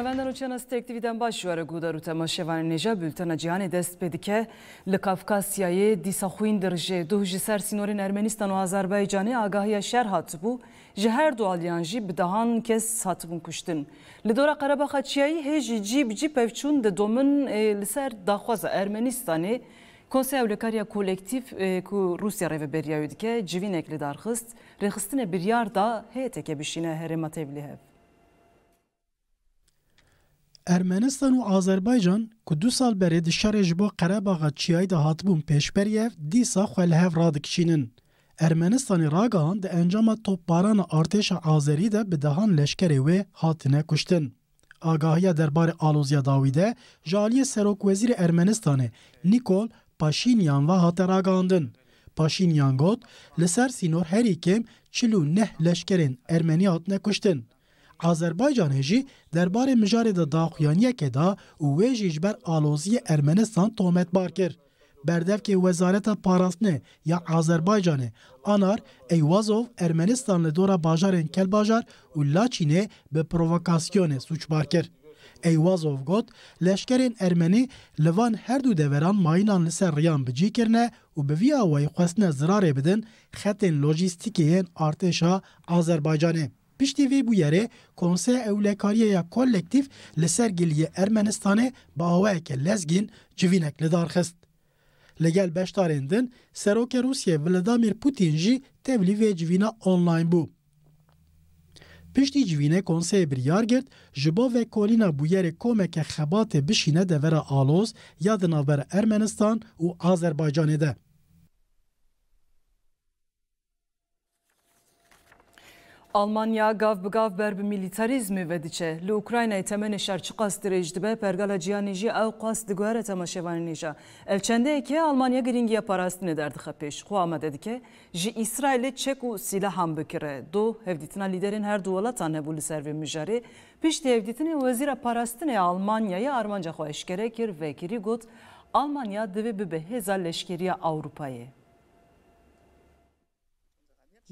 Նավանդան ուչյանս տեկտիվիդան բաշյուարը գուդարութը մաշևան նեժա բültana cihane destpedike li Kafkasya'yı disahuyên dirje duh ji e, ser sînorên Ermenistan û Azerbaycan'ı agahya şer hatibû ji her du aliyan kes hatibûn kuştin. Li dora Qerebaxa Çiyayî hê jî cî bi cî pevçûn didomin li ser daxwaza Ermenistanê Konsey Evlekariya Kolektif e, ku Rusya Rêveberiyayê dike civînek li darxist, rêxistinê biryar da hê teke bişîne herêma tevlî hev. Ermenistan û Azerbaycan kudüs du sal berê di şerê ji bo Qerebaxa çiyayî de hatibûn pêşberyev dîsa xwe li hev radikişînin. encama topbarana artêşa Azerî de bi dehan leşkerê hatine kuştin. Agahiya derbarê aluzya davide, de jaliyê serokvezîrê Ermenistanê Nikol Paşinyan ve hate ragandin. Paşinyan got li ser sînor herî kêm neh leşkerên Ermenî hatine kuştin. Azerbaycan jî derbarê mijarê de daxuyaniyekê da û wê jî ji ber aloziyê Ermenistan tohmetbar kir. Berdevkê Wezareta Parastinê ya Azerbaycan'ı, Anar Eyvazov Ermenistan dora bajarên Kelbajar û Laçînê be provokasyonê suç kir. Eyvazov got, leşkerên Ermeni, Levan van her du deveran mayînan li ser riyan bicî kirine û bi vî awayî xwestine zirarê bidin xetên lojîstikê Piştî vê bûyerê Konsey Ewlekariya ya Kolektif li ser giliyê Ermenistanê bawayeke lezgîn civînek li darxist. Li gel beşdarên din, Serokê Rusyê Vladimir Putin jî tevlî vê civîna online bû. Piştî civînê konseyê biryar girt, ji bo vekolîna bûyerê komeke xebatê bişîne devera Aloz ya di navbera Ermenistan û Azerbaycanê de. Almanya gav gav ber bi militarizmi vediçe. Li Ukraynayê temenêşer çi qas dirêj dibe pergala ciyanê jî ew qas digwere temaşevanê nêja. Elçendeyekê Almanya giringiya parastinê derdixe pêş. Xwe amade ki, ji İsrailê çek û sîlahan bikire. Do hevdîtina liderin her du welatan hebû li ser vê mijarê. Piştî hevdîtinê wezîra Armanca xwe eşkere kir vekirî got Almanya divê bibe hêza leşkeriya Avrupayê.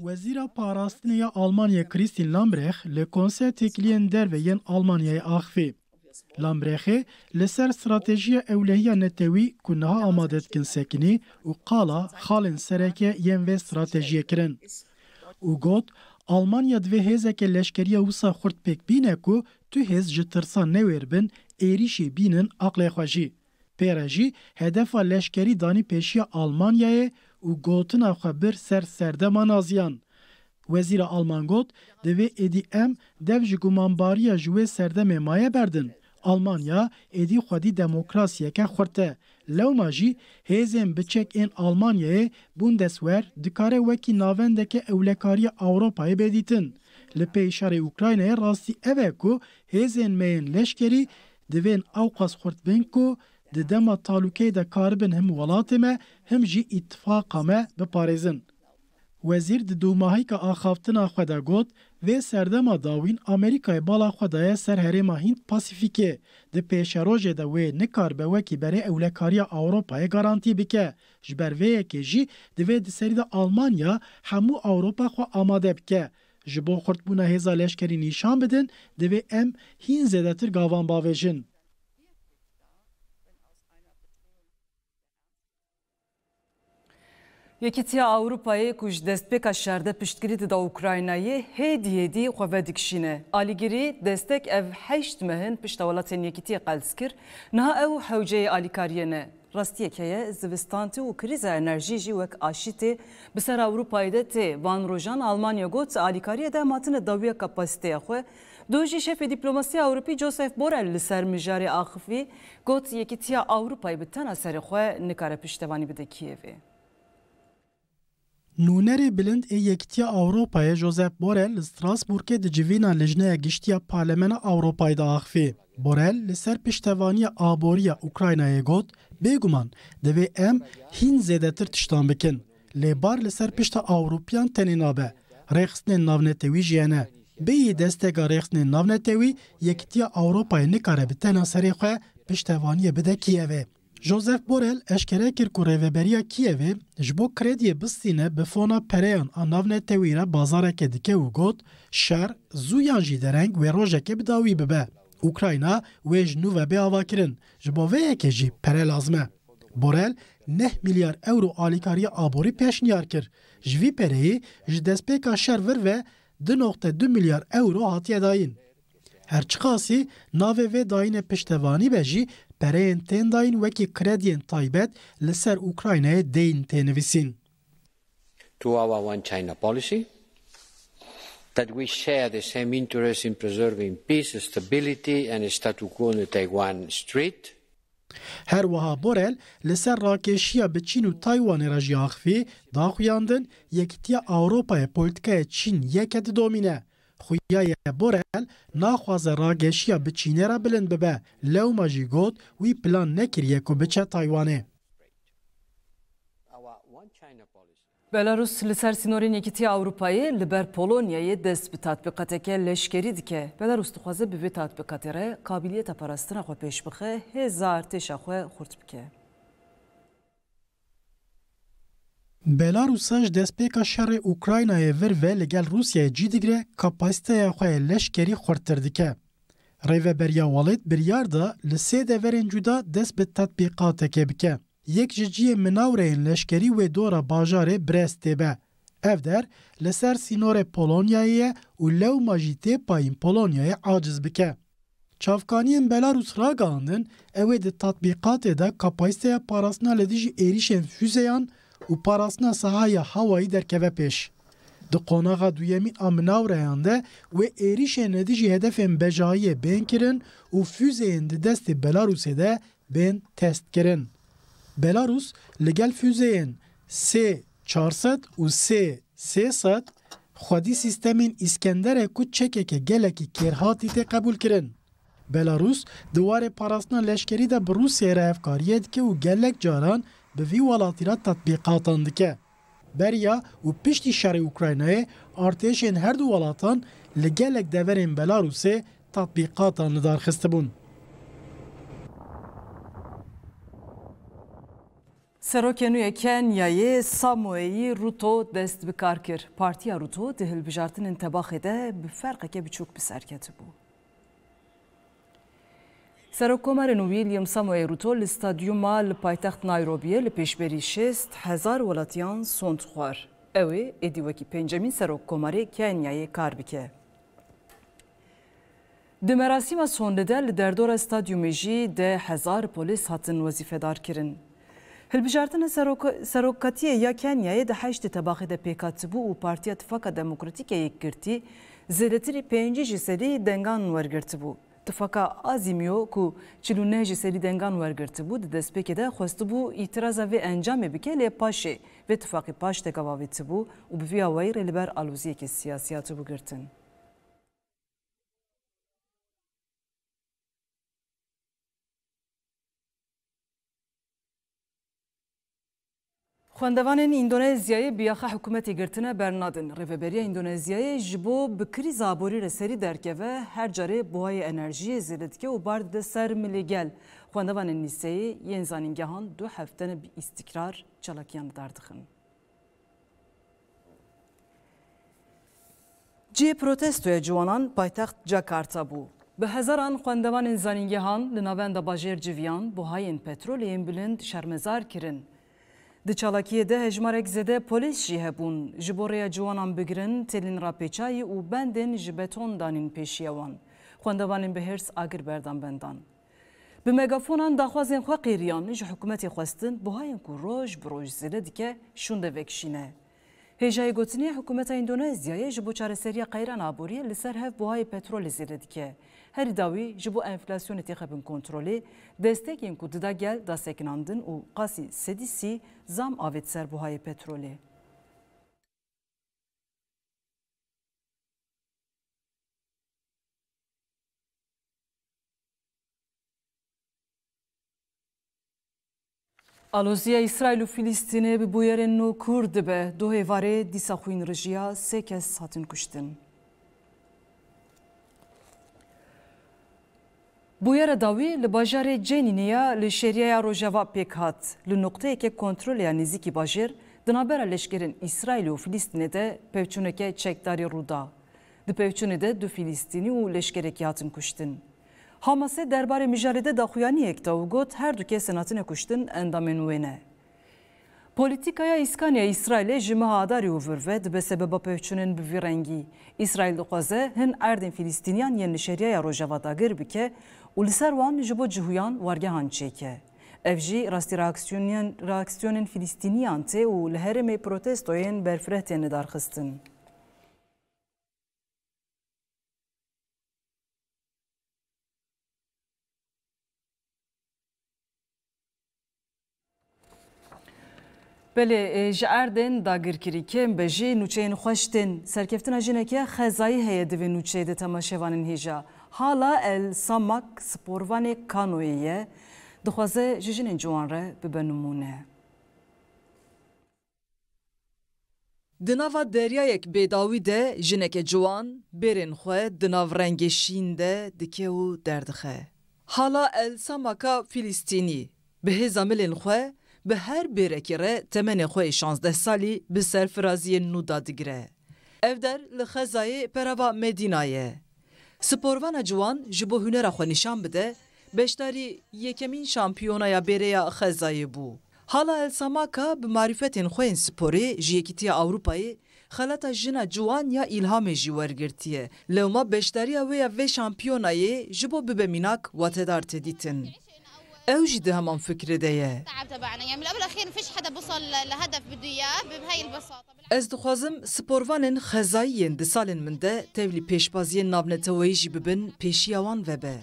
وزیر پاراستن یا آلمانیا کریستین لامبرخ لکنسر تکلین در و ین آلمانیا اخفی. لامبرخه لسر استراتژی اولهیه نتوی کنها آماده کن سکنی و قالا خالن سرکه ین و استراتژی کرن. او گوت آلمانیا دوی هزه که لشکری اوسا خورد پک بینه کو تو هز جترسان نویر بن ایریشی بینن اقل خواجی. پیراجی هدف لشکری دانی پیشی آلمانیا û gotina xwe bir ser serdema naziyan. Wezîra Alman got, divê êdî em dev ji gumanbariya ji wê serdemê maye berdin. Almanya êdî xwedî demokrasiyeke xurte. Lewma jî hêzên biçek ên Almanyayê bûn destwer dikare wekî navendeke ewlekariya Ewropayê bêdîtin. Li pêşerê Ukraynayê rastî ev e ku hêzên me yên leşkerî divên ew qas di dema talûkê de karbin hem welatê me him jî îtifaqa me biparêzin. Wezîr di dûmahîka axaftina xwe de got vê serdema dawîn Amerîkayê bala xwe daye ser herêma Hînd Pasîfîkê di pêşerojê de wê nikar be wekî berê ewlekariya Ewropayê garantî bike. Ji ber vê yekê jî divê di serî de Almanya hemû Ewropa xwe amade bike. Ji bo xurtbûna hêza leşkerî nîşan bidin divê em hîn zêdetir gavan bavêjin. Yekîtiya Avrupayê ku ji destpêka şerde piştgirî dida Ukraynayê hêdiyê dî xweve dikişîne. Alîgirî destek ev heşt mehin pişta welatên Yekîtiyê qelskir, niha ew hewceyê alîkariyê ne. Rastiyek heye zivistantî û krîza enerjî jî wek aşîtê bi ser Avrupayê de tê. Van rojan Almanya got alîkariyê de matine dawiya kapasiteya xwe. Dû jî şefê dîplomasiya Ewropî Joseph Borrell li ser mijarê axivî got Yekîtiya Avrupayê bi tena serê xwe nikare piştevanî bide Kiyevê. Nûnerê bilind ê Yekîtiya Ewropayê Joseph Borrell li Strasburgê di civîna Lejneya Giştiya Parlamena Ewropayê de axivî. Borrell li ser piştevaniya aboriya Ukraynayê got, bêguman divê em hîn zêdetir tiştan bikin. Lêbar li ser pişta Ewropyan tenê nabe. Rêxistinên navnetê wî jiyene. ne. Bêyî destega rêxistinên navnetê wî Yekîtiya Ewropayê nikare bi tena serê xwe piştevaniyê bide Kiyevê. Joseph Borrell eşkere kir ku rêveberiya Kiyevê ji bo krediyê bistîne bi fona pereyan a navnetê wî re bazareke got şer zuyan yan jî dereng wê bibe. Ukrayna wê ji nû ve bêava kirin ji bo pere lazim Borel 9 milyar euro alikariya abori pêşniyar kir. Ji vî pereyê ji destpêka şervir ve 2.2 milyar euro hatiye dayîn. Her çiqasî navê vê dayîne piştevanî ve pereyên tên dayîn wekî krediyên taybet li ser Ukraynayê deyên tênivîsîn. To our one China policy that we share the same interest in preserving peace, stability and statu quo in the Taiwan Strait. Her wiha Borel li ser rakêşiya bi Çîn û Taywanê re jî axivî daxuyandin yekîtiya Awropayê politikaya Çîn yeke didomîne. خویای بورل ناخوازه را گشیا به چینه را بلند ببه لو ما جی گوت وی پلان نکریه کو بچه تایوانه بلاروس li ser sînorên Yekîtiya Ewropayê li ber Polonyayê dest bi tatbîqateke leşkerî dike. Belarus dixwaze bi vê tatbîqatê re qabiliyeta parastina xwe pêş bixe, hêzar têşa xwe xurt bike. Belarusa ji destpêka şerê Ukraynayê vir ve li gel Rusyayê cî digre kapasiteya xwe leşkerî xurtir dike. Rêveberiya Walêt biryar da li sê deverên cuda dest bi tetbîqatekê bike. Yek ji ciyê minawreyên leşkerî dora bajarê brestebe evder Ev sinore li ser sînorê Polonyayê ye û aciz bike. Çavkaniyên Belarus ragihandin ew ê di tatbîqatê de kapasiteya parastina füzeyan و سهای هوایی در کوه پیش د قوناغا دویمی امناو رهانده و ایریش ندیجی هدف بجایی بین کرن و فوزه دست بلاروس ده بین تست کرن بلاروس لگل فوزه سی 400 و سی 300 خودی سیستمین اسکندر کو چکه گلکی کرهاتی ته قبول کرن بلاروس دوار پاراستنا لشکری ده بروسیه رفکاریت که و گلک جاران bi vî welatîna tetbîqatan dike. Beriya û piştî şerê Ukraynayê artêşên her du welatan li gelek deverên Belarusê tatbîqatan li darxistibûn. Serokenu Kenyayê Samoyê Ruto dest bi kar kir. Partiya Ruto di hilbijartinên tebaxê de bi ferqeke biçûk bi serketibû. سەرۆکۆمارە ویلیام سامۆی روتۆ لە ستادیوما لە پایتەخت نایرۆبیە لە پێشبەری شست هزار وڵاتیان سۆند خوار. ئەوێ ئێدیوەکی پێنجەمین سەرۆک کۆمارەی کیانیایە کار بکە. Di merasîma sondede li derdora stadyumê jî de hezar polis hatin wezîfedar kirin. Hilbijartina serokatiye ya Kenyayê de heştê tebaxê de pêkatibû û Partiya Tifaka Demokratîkeyê girtî, zêdetirî pêncî ji serî dengan wergirtibû. Ittifaka Azimyo ku çilûne ji serî dengan wergirtibû di destpêkê de xwestibû îtiraza vê encamê bike lê paşê vê tifaqê paş teka vavêtibû û bi vîya wayî rê li ber aloziyekê siyasî hatibû girtin. خوندوانین اندونزیای بیاخه حکومتی گرتنه برنادن ریوبریا اندونزیای جبو بکری زابوری رسری درکوه هر جاره بوهای انرژی زیردکه و بارد سر ملیگل خوندوانین نیسیی ینزانینگهان دو هفتن بی استکرار چلاکیان داردخن. جی پروتستوی جوانان پایتخت جاکارتا بو. Bi hezaran xwendevanên zanîngehan li navenda bajer civiyan buhayên petroleyên bilind şermezar kirin. Di çalakiyê de hejmarek zêde polis jî hebûn. Ji bo rêya ciwanan bigirin, têlin rapêçayî û bendên ji beton danîn pêşiya wan. Xwendevanên bi hêrs agir berdan bendan. Bi megafonan daxwazên xwe qêriyan ji hikûmetê xwestin bihayên ku roj bi roj zêde dike şûndevek şîne. هێژای گوتنی حکوومەتە ئیندونێزیایە ji بۆ چارەسەریە قەیران ئابوووریە لەسەر هەف بوهای پەترۆلی زیرە دیکە هەریداوی ji بۆ ئەفلاسیۆنێتی خەبن کۆنتترۆلی دەستێکین کو ددا گەل داسێکناندن û قاسی sedîsî zam avê ser buhayê petrolê. Alozia Israil Filistin'e Filistini bi bujërën në Kurdibe, do e vare disa hujnë rëgjia se kes hatin kushtin. Bujara davi li bajarê Ceniniya li şeriya Rojava pek hat. Li noktayeke kontrolya nêzîkî bajêr, di navbera leşkerên İsrail û Filîstinê de pevçûneke çekdarî ruda, de pevçûnê de du Filîstinî û leşkerekî hatin kuştin. Hamase, derbarê mücadele de daxuyaniyek de û got her du kesên hatine kuştin endamên Politikaya İskanya İsrail'e ji mihadarî û virve dibe sebeba pevçûnên bi vî rengî. hın Erdin hin erdên Filistîniyan yên nişeriya Rojava dagir bike û li ser wan ji bo cihuyan wargehan çêke. Ev jî rastî reaksiyonên Filistîniyan tê û li herêmê protestoyên berfireh بله ج اردن داگیرکری که بجی نوچین خوشتن سرکفتن جنکی خزایی هیه دوی نوچه ده تماشیوانن هیجا حالا ال سامک سپوروان کانویه دخوازه ججن جوان را ببنمونه دناوا دریایک بیداوی ده جنک جوان برین خواه دناو رنگ شین ده دکه و دردخه حالا ال سامکا فلسطینی به زملین خواه به هر برکره تمن خوی 16 سالی به سرفرازی نودا دگره. در لخزای پروا مدینایه. سپوروان جوان جبو هنر خو نشان بده بشتاری یکمین شامپیونای بریا خزای بو. حالا السماکا به معرفت خوین سپوری جیکیتی اوروپایی خلطا جنا جوان یا الهام جی ورگرتیه. لوما بشتاری اویا و شامپیونایی جبو ببمیناک واتدار تدیتن. أوجدها من فكرة دياه از دخوازم سپوروانن خزایین دسالن من ده تولی پیشبازی نابنتویجی ببن پیشیوان و به.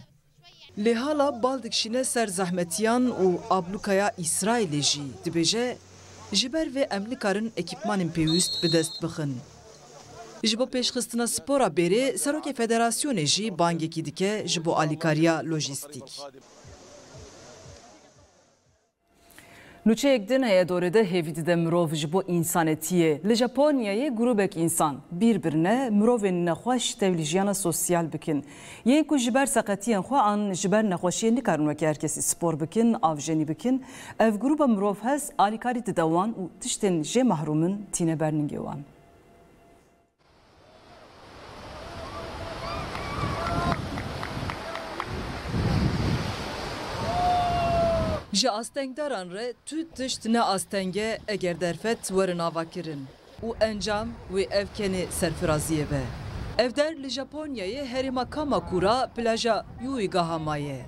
لحالا بالدکشینه سر زحمتیان و آبلوکایا اسرائیلی جی دبیجه جبر و امنکارن اکیپمانین پیوست بدست بخن. Jibo pêşxistina spora berê Serokê Federasyonê jî bangekî dike ji bo alîkariya lojîstik. Nuçeyek deneye doğru da hevdide mirov ji bo insanetiye. Li Japonyayê grubek insan birbirine mirovên nexweş tevlî sosyal bükün. Yên ku ji ber seqetiyên an ji ber nexweşiyê nikarin wekî herkesî spor bükün, avjenî bükün. Ev gruba mirov hez alîkarî didewan û tiştên jê mahrûmin tîne berningê wan. Ji astengdaran re tu tiştine astenge eger derfet werin avakirin. û encam wê evkenê serfiraziyê be. Evder li Japonyayê herêma Kamakura plaja Yuiga Hamaye.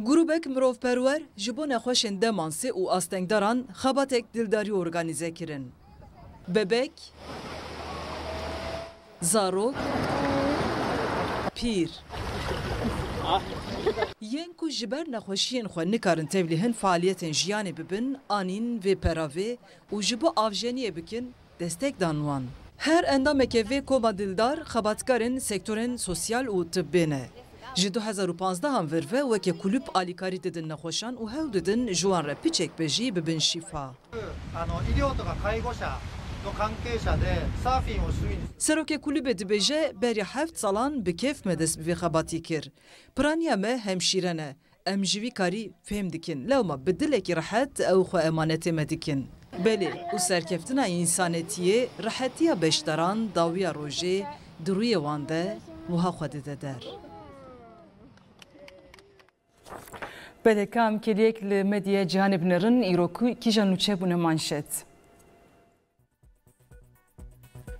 Grubek mirovperwer ji bo nexweşên demansê û astengdaran xebatek dildarî organize kirin. Bebek, zarok, pîr. Ah. Yen ku ji ber nexweşiyên xwe nikarin tevlî faaliyetên jiyanê bibin, anîn vê peravê û ji bo avjeniyê bikin destek dan wan. Her endameke vê koma dildar xebatkarên sektorên sosyal û tibbê ne. Ji 2015 virve weke kulüp alîkarî didin nexweşan û hew didin ji wan re piçek bejî bibin şîfa. Serokê kulübê dibêje berya heft salan bi kêf me dest vê xebatî kir. Piraniya me hemşîren e. Em ji vî karî fêm dikin. Lewma bi dilekî rehet ew xwe emanetê me dikin. Belê û serkeftina însanetiyê rehetiya beşdaran dawiya rojê di wan de muha xwe dide der. Bedekam keliyek li medyaya Cihanê binirin, îroku kîjan nûçe bûne manşet.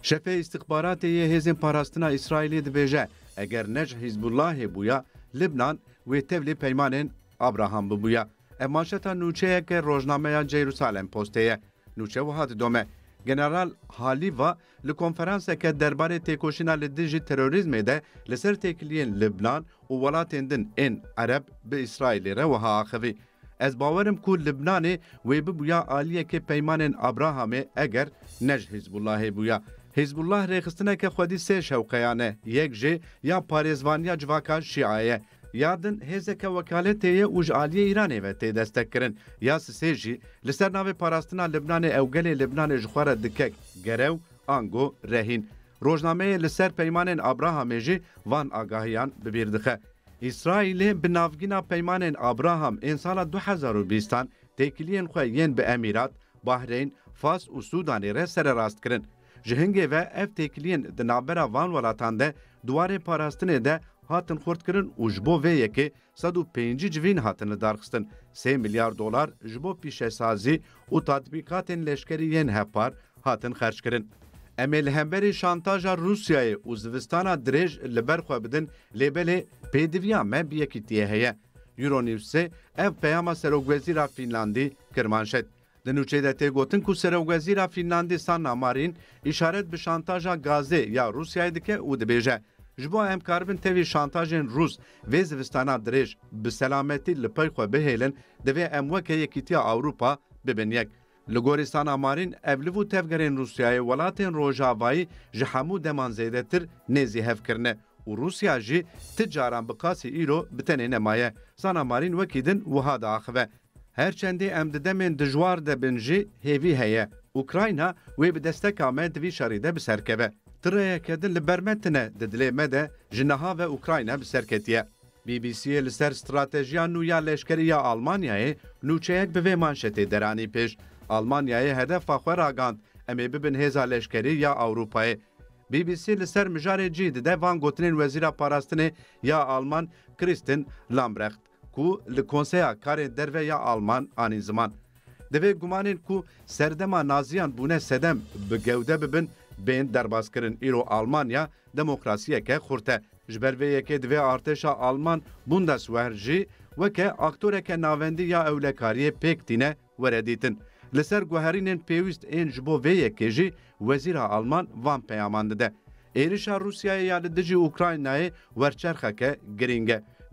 Şefe istihbaratê hêzên parastina İsrailê dibêje eger nec Hizbullahê bûya Libnan ve tevli peymanın Abraham bibûye. Ev manşeta nûçeyeke rojnameya Ceyrusalem posteye. ye. Nûçe dome. General Haliva li konferansa konferansekê derbare tekoşina li dijî terorîzmê de li ser tekliyen Libnan û welatên din ên Ereb bi İsrailê re wiha axivî. Ez bawerim ku Libnanê wê bibûya aliyekê peymanên Abrahamê eger nec Hizbullahı buya. حزب الله rêxistineke xwedî sê şewqeyan e yek jê ya parêzvaniya civaka şiaye yadin hêzeke wekaletê ye û ji aliyê Îranê ve tê destek kirin. Ya sisê jî li ser navê parastina Libnanê ew gelê Libnanê ji xwe re dikek gerew, ango, rehîn. Rojnameyê li ser peymanên Abrahamê jî van agahiyan bibîr dixe. İsraîlê bi navgîna peymanên Abraham ên sala 2020 têkiliyên xwe yên bi Emîrat, Bahreyn, Fas û Sudanê re sererast kirin. ji hingê ve ev têkiliyên di navbera van welatan de duwarê parastinê de hatin xurtkirin û ji bo vê yekê 150 civîn hatin li darxistin 3 milyar dolar ji bo pîşesazî û tatbîkatên leşkerî yên hepar hatin xerçkirin. Em ê li hemberî şantaja Rûsyayê û zivistana dirêj li ber xwe bidin lêbelê pêdiviya me bi yekîtiye heye. Euronewsê ev peyama serogwezîra Dinûçeyde tê gotin ku serewgezîra Finlandîstan namarîn îşaret bi şantaja Gazê ya Rûsyayê dike û dibêje. Ji bo em karibin tevî şantajên Rûs vê zivistana dirêj bi selametî li pey xwe bihêlin divê em weke yekîtiya Awrûpa bibin yek. Li gorîstana marîn evliv û tevgerên Rûsyayê welatên Rojavayî ji hemû deman zêdetir nêzî hevkirine. û Rûsya jî ti caran bi qasî îro bitenê nemaye. Zana marîn wekî din wiha diaxive. هرچندی ام ددمên dijwar de bin jî heye. Ukrayna wê bi desteka me divî şerê de bi serkeve. Tireyeke din li berme de ji ve Ukrayna bi serketiye. BBC'ye li ser stratejiya nû ya leşkerî ya Almanyayê nûçeyek bi vê manşetê deranî pêş. Almanyayê hedefa xwe ragand em ê bibin hêza leşkerî ya BBC li ser mijarê cî dide van gotinên Vezir'a Parastinê ya Alman Kristin Lambrecht ku li konseya karên derveya Alman anî zaman. Deve gumanên ku serdema naziyan bûne sedem bi gewde bibin ben derbaskirin iro Almanya demokrasiyeke xurte. Ji ber vê yekê divê artêşa Alman Bundeswehr jî weke aktoreke navendi ya ewlekariyê pêk dîne were dîtin. Li ser guherînên pêwîst ên ji bo vê Alman van peyaman dide. Êrişa Rusyaya ya Ukrayna'yı dijî Ukraynayê werçerxeke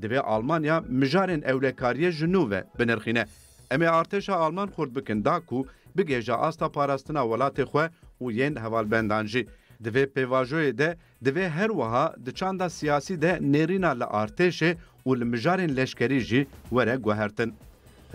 divê Almanya mijarên ewlekariye ji nû ve binirxîne. Em ê artêşa Alman xurt bikin da ku bigêje asta parastina welatê xwe û yên hevalbendan jî. Divê pêvajoyê de divê her wiha di çanda siyasî de nêrîna li artêşê û li mijarên leşkerî jî were guhertin.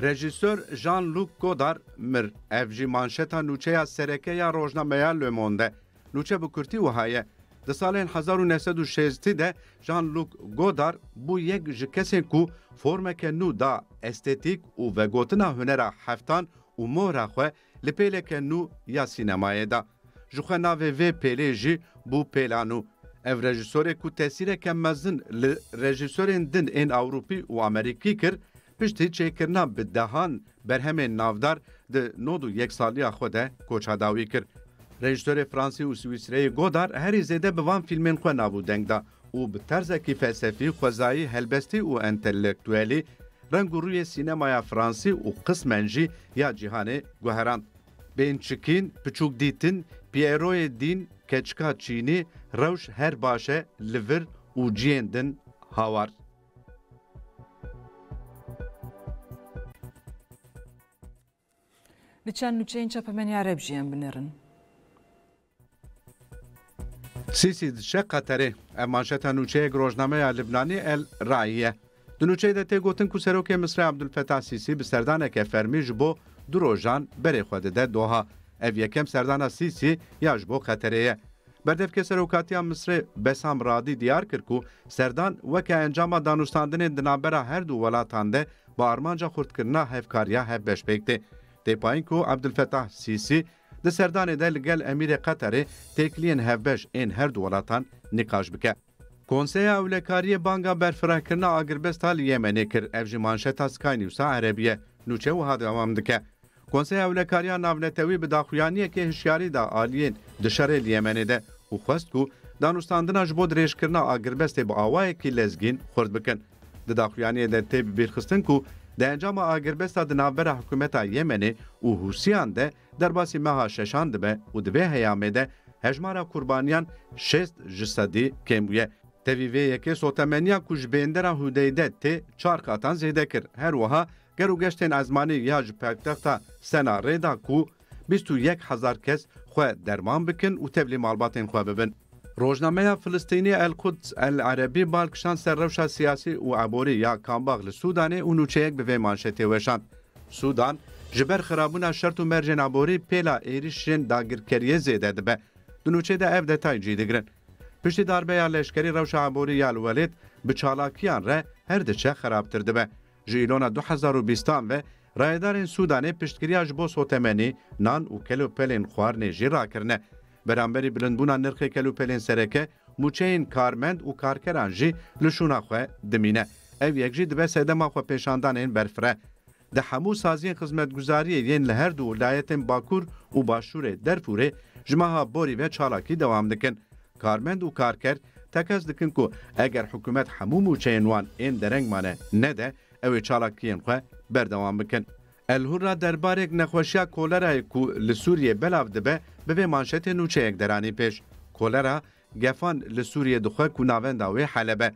Rejîsör Jean-Luc Godar mir ev jî manşeta nûçeya serekeya rojnameya Le Monde. Nûçe bi Kurtî wihaye Di salên 1960 de Jean-Luc Godard bû yek ji kesên ku formeke nû da estetîk û vegotina hunera heftan û mora xwe li pêleke nû ya sînemayê da. Ji xwe navê vê pêlê jî bû pêla nû. Ev rejîsorê ku tesîreke mezin li rejîsorên din ên Ewropî û Amerîkî kir, piştî çêkirina bi dehan berhemên navdar di nod û yeksaliya xwe de koçadawî kir. رژدۆرێ فرانسی و سویسرەیە گۆدار هەری زێدە بڤان فیلمên xwe nabû dengda û bi terzekî felsefî xwezayî helbestî û entelektüelî reng û rûyê sînemaya Fransî û qismen jî ya cîhanê guherand. Bênçikîn, piçûk dîtin, Pieroyê dîn keçika çînî rewş her baş e li vir û ciyên din hawar. Li çend nûçeyên çepemeniyarê bijiyên binirin. سیسی دچه قطره امانشتا نوچه گروجنامه لبنانی ال رایه دنوچه ده تی گوتن که سروک مصر عبدالفتح سیسی به سردانه که فرمی جبو دروژان بری خود ده دوها ev yekem serdana Sisi ya ji bo Qeterê Berdevke Serokatiya Misrê Besam Radî diyar kir ku serdan weke encama danûstandinên dinabera her du welatan de bi armanca xurtkirina hevkariya hevbeşpêk tê. Têpayîn ku Abdülfetah Sisi د سردانê de li gel Emîrê Qeterê têkiliyên hevbeş ên her du welatan nîqaş bike. Konseya Ewlekariyê banga berfirakirina Agirbesta li Yemenê kir ev ji manşeta Sky Newsa Erebiye nûçe wiha dewam dike. Konseya Ewlekariya Navnetewî bi daxuyaniyekê hişyarî da aliyên di şerê li Yemenê de û xwest ku danûstandina ji bo dirêjkirina Agirbestê bi awayekî lezgîn xurt bikin. Di daxuyaniyê de tê bibêrxistin ku د انجام اگربستا د نابره حکومت یمنی او حوسیان ده derbaسی meha şeşan dibe û di vê heyamê hejmara kurbaniyan şêst ji sedî kêm bûye. Tevî vê yekê sotemeniya ku ji bêndera Hûdeyde tê çar katan zêde kir. Her wiha gero geştên ezmanî ya ji paytexta sena rêda ku 21 hezar kes xwe derman bikin û tevlî malbatên xwe bibin. Rojnameya Filistînî El Quds El Erebî balkişan ser rewşa siyasî û ya kambax li Sudanê û nûçeyek bi vê manşetê Sudan ji ber xirabûna şert û mercên aborî pêla êrişên dagirkeriye zêde dibe. Di nûçê de ev detay cî digirin. Piştî darbeya leşkerî rewşa aborî ya li welêt bi çalakiyan re her diçe xerabtir dibe. Ji îlona 2020 ve Rayedarên Sudanê piştgiriya ji bo sotemenî, nan û kelopelên xwarinê jî rakirine. Beramberî bilindbûna nirxê kelopelên sereke, mûçeyên karmend û karkeran jî li şûna xwe dimîne. Ev yek jî dibe sedema xwe pêşandanên berfire. di hemû saziyên xizmetguzariyê yên li her du wilayetên Bakur û Başûrê derfûrê ji meha borî ve çalakî dewam dikin. Karmend û karker tekez dikin ku eger hikûmet hemû mûçeyên wan ên derengmane nede ew ê çalakiyên xwe berdewam bikin. Elhurra derbarek nexweşiya kolerayê ku li Sûriyê belav dibe bivê manşetên nûçeyek deranî pêş. Kolera gefan li Sûriyê dixwe ku navenda wê helebe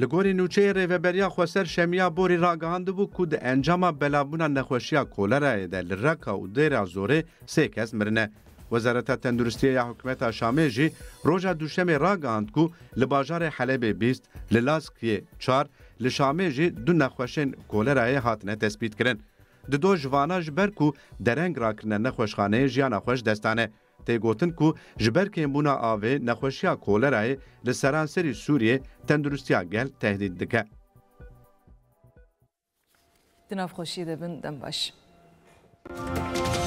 Li gorî nûçeyê rêveberiya xweser Şemiya Borî ragihand bû ku di encama belabûna nexweşiya kolerayê de li reka û dêra zorê sê kes mirine. Wezareta Tenduristiye ya Hikûmeta Şamê jî roja duşemê ragihand ku li bajarê Helebê bîst, li Lazkiyê çar, li Şamê jî du nexweşên kolerayê hatine tespît kirin. Di do jivana ji ber ku dereng rakirine nexweşxaneyê jiyana xweş destane. تێگوتن و ji berkên bûna avê nexweşiya kolerayê li seranserî Sûriyê tendurustiya gel tehdîd dike. Di navxweşiyê de bin dem baş. Thank you.